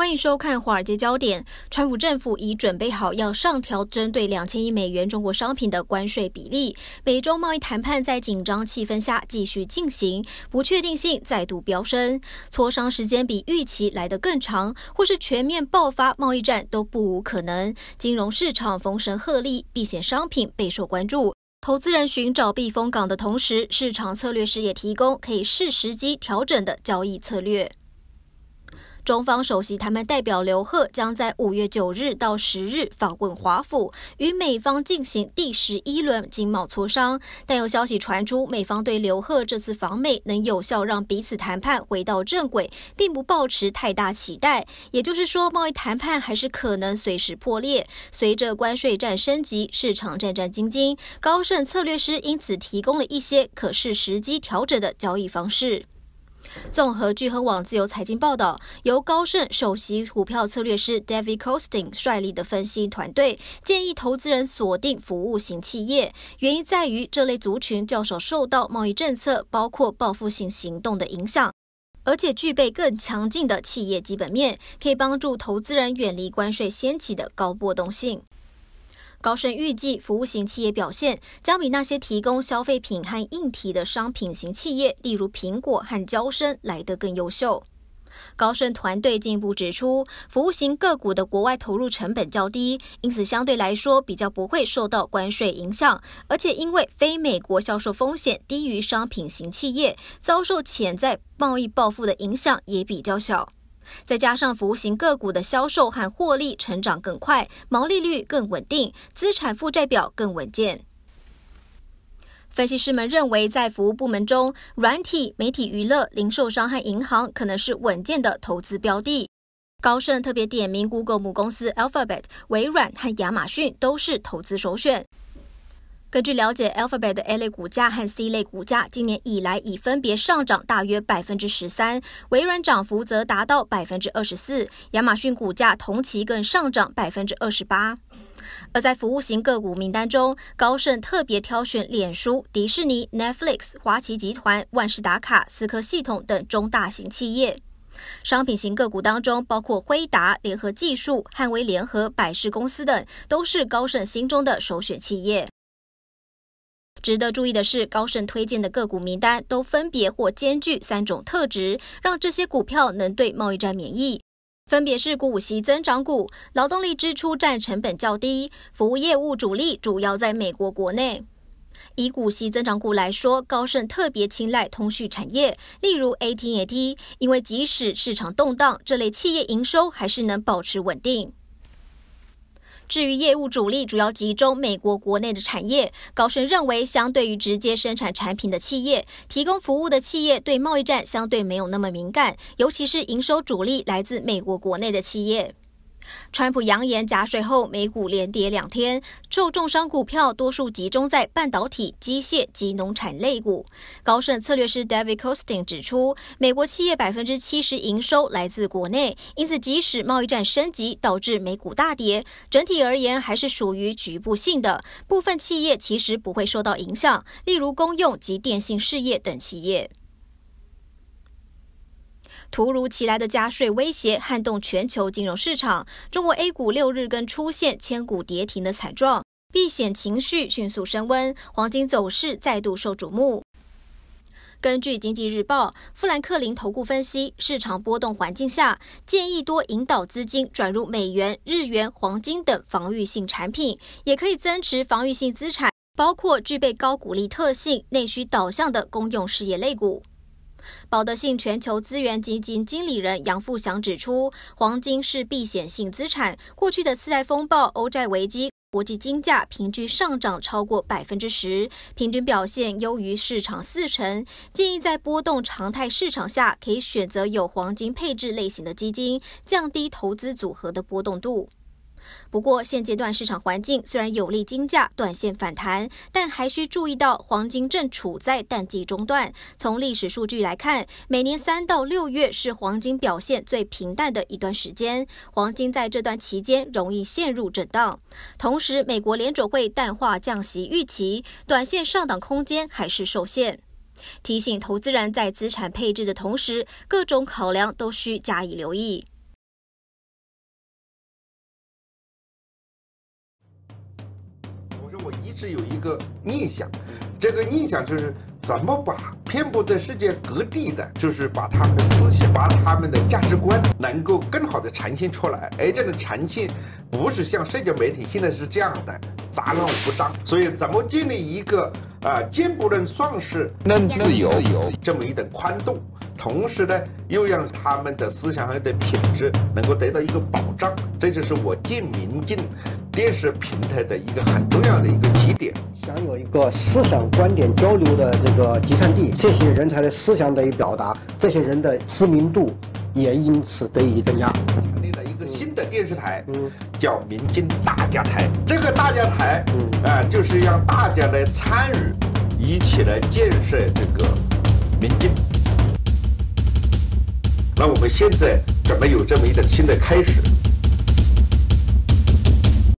欢迎收看《华尔街焦点》。川普政府已准备好要上调针对两千亿美元中国商品的关税比例。美中贸易谈判在紧张气氛下继续进行，不确定性再度飙升。磋商时间比预期来得更长，或是全面爆发贸易战都不无可能。金融市场风声鹤唳，避险商品备受关注。投资人寻找避风港的同时，市场策略师也提供可以适时机调整的交易策略。中方首席谈判代表刘鹤将在五月九日到十日访问华府，与美方进行第十一轮经贸磋商。但有消息传出，美方对刘鹤这次访美能有效让彼此谈判回到正轨，并不抱持太大期待。也就是说，贸易谈判还是可能随时破裂。随着关税战升级，市场战战兢兢。高盛策略师因此提供了一些可视时机调整的交易方式。综合聚合网、自由财经报道，由高盛首席股票策略师 David Costing 率领的分析团队建议投资人锁定服务型企业，原因在于这类族群较少受到贸易政策，包括报复性行动的影响，而且具备更强劲的企业基本面，可以帮助投资人远离关税掀起的高波动性。高盛预计，服务型企业表现将比那些提供消费品和硬体的商品型企业，例如苹果和交生，来得更优秀。高盛团队进一步指出，服务型个股的国外投入成本较低，因此相对来说比较不会受到关税影响，而且因为非美国销售风险低于商品型企业，遭受潜在贸易报复的影响也比较小。再加上服务型个股的销售和获利成长更快，毛利率更稳定，资产负债表更稳健。分析师们认为，在服务部门中，软体、媒体、娱乐、零售商和银行可能是稳健的投资标的。高盛特别点名 Google 母公司 Alphabet、微软和亚马逊都是投资首选。根据了解，Alphabet 的 A 类股价和 C 类股价今年以来已分别上涨大约百分之十三，微软涨幅则达到百分之二十四。亚马逊股价同期更上涨百分之二十八。而在服务型个股名单中，高盛特别挑选脸书、迪士尼、Netflix、华旗集团、万事达卡、思科系统等中大型企业。商品型个股当中，包括辉达、联合技术、汉威联合、百事公司等，都是高盛心中的首选企业。值得注意的是，高盛推荐的个股名单都分别或兼具三种特质，让这些股票能对贸易战免疫。分别是股息增长股、劳动力支出占成本较低、服务业务主力主要在美国国内。以股息增长股来说，高盛特别青睐通讯产业，例如 AT&T，因为即使市场动荡，这类企业营收还是能保持稳定。至于业务主力主要集中美国国内的产业，高盛认为，相对于直接生产产品的企业，提供服务的企业对贸易战相对没有那么敏感，尤其是营收主力来自美国国内的企业。川普扬言加税后，美股连跌两天，受重伤股票多数集中在半导体、机械及农产类股。高盛策略师 David Costing 指出，美国企业百分之七十营收来自国内，因此即使贸易战升级导致美股大跌，整体而言还是属于局部性的。部分企业其实不会受到影响，例如公用及电信事业等企业。突如其来的加税威胁撼动全球金融市场，中国 A 股六日更出现千股跌停的惨状，避险情绪迅速升温，黄金走势再度受瞩目。根据经济日报富兰克林投顾分析，市场波动环境下，建议多引导资金转入美元、日元、黄金等防御性产品，也可以增持防御性资产，包括具备高股利特性、内需导向的公用事业类股。保德信全球资源基金经理人杨富祥指出，黄金是避险性资产。过去的次贷风暴、欧债危机，国际金价平均上涨超过百分之十，平均表现优于市场四成。建议在波动常态市场下，可以选择有黄金配置类型的基金，降低投资组合的波动度。不过，现阶段市场环境虽然有利金价短线反弹，但还需注意到，黄金正处在淡季中段。从历史数据来看，每年三到六月是黄金表现最平淡的一段时间，黄金在这段期间容易陷入震荡。同时，美国联准会淡化降息预期，短线上涨空间还是受限。提醒投资者在资产配置的同时，各种考量都需加以留意。其实我一直有一个念想，这个念想就是怎么把遍布在世界各地的，就是把他们的思想、把他们的价值观能够更好的呈现出来。而这种呈现，不是像社交媒体现在是这样的杂乱无章。所以，怎么建立一个啊，既不能算是能自由，这么一种宽度，同时呢，又让他们的思想上的品质能够得到一个保障？这就是我建民进。电视平台的一个很重要的一个起点，想有一个思想观点交流的这个集散地，这些人才的思想得以表达，这些人的知名度也因此得以增加。成立了一个新的电视台，叫“民间大家台”。这个大家台，啊，就是让大家来参与，一起来建设这个民间。那我们现在准备有这么一个新的开始。